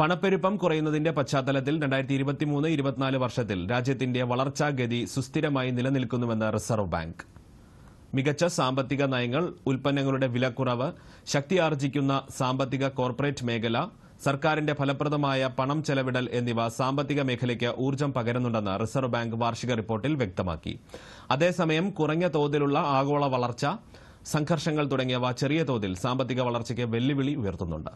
പണപ്പെരുപ്പം കുറയുന്നതിന്റെ പശ്ചാത്തലത്തിൽ രണ്ടായിരത്തി ഇരുപത്തിമൂന്ന് ഇരുപത്തിനാല് വർഷത്തിൽ രാജ്യത്തിന്റെ വളർച്ചാഗതി സുസ്ഥിരമായി നിലനിൽക്കുന്നുവെന്ന് റിസർവ് ബാങ്ക് മികച്ച സാമ്പത്തിക നയങ്ങൾ ഉൽപ്പന്നങ്ങളുടെ വിലക്കുറവ് ശക്തി ആർജിക്കുന്ന സാമ്പത്തിക കോർപ്പറേറ്റ് മേഖല സർക്കാരിന്റെ ഫലപ്രദമായ പണം ചെലവിടൽ എന്നിവ സാമ്പത്തിക മേഖലയ്ക്ക് ഊർജ്ജം പകരുന്നുണ്ടെന്ന് റിസർവ് ബാങ്ക് വാർഷിക റിപ്പോർട്ടിൽ വ്യക്തമാക്കി അതേസമയം കുറഞ്ഞ തോതിലുള്ള ആഗോള വളർച്ച സംഘർഷങ്ങൾ തുടങ്ങിയവ ചെറിയ തോതിൽ സാമ്പത്തിക വളർച്ചയ്ക്ക് വെല്ലുവിളി ഉയർത്തുന്നുണ്ട്